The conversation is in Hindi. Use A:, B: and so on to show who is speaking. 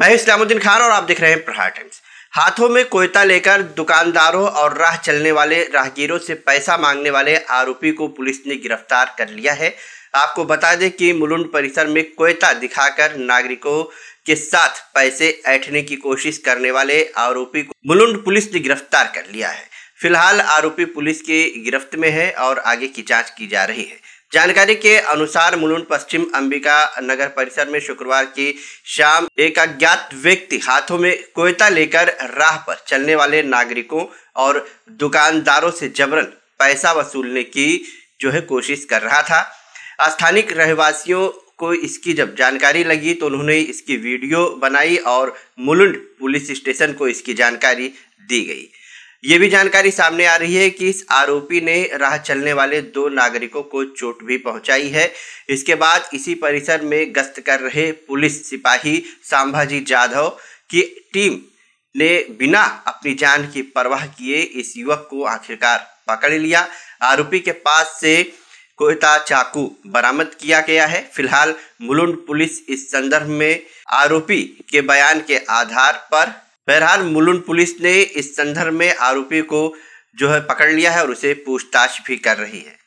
A: मैं इस्लामुद्दीन खान और आप देख रहे हैं प्रहार टाइम्स हाथों में कोयता लेकर दुकानदारों और राह चलने वाले राहगीरों से पैसा मांगने वाले आरोपी को पुलिस ने गिरफ्तार कर लिया है आपको बता दें कि मुलुंड परिसर में कोयता दिखाकर नागरिकों के साथ पैसे ऐठने की कोशिश करने वाले आरोपी को मुलुंड पुलिस ने गिरफ्तार कर लिया है फिलहाल आरोपी पुलिस की गिरफ्त में है और आगे की जाँच की जा रही है जानकारी के अनुसार मुलुंड पश्चिम अंबिका नगर परिसर में शुक्रवार की शाम एक अज्ञात व्यक्ति हाथों में कोयता लेकर राह पर चलने वाले नागरिकों और दुकानदारों से जबरन पैसा वसूलने की जो है कोशिश कर रहा था स्थानिक रहवासियों को इसकी जब जानकारी लगी तो उन्होंने इसकी वीडियो बनाई और मुलुंड पुलिस स्टेशन को इसकी जानकारी दी गई ये भी जानकारी सामने आ रही है कि इस आरोपी ने राह चलने वाले दो नागरिकों को चोट भी पहुंचाई है इसके बाद इसी परिसर में गश्त कर रहे पुलिस सिपाही सांभाजी जाधव की टीम ने बिना अपनी जान की परवाह किए इस युवक को आखिरकार पकड़ लिया आरोपी के पास से कोयता चाकू बरामद किया गया है फिलहाल मुलुंड पुलिस इस संदर्भ में आरोपी के बयान के आधार पर बहरहाल मुलुंड पुलिस ने इस संदर्भ में आरोपी को जो है पकड़ लिया है और उसे पूछताछ भी कर रही है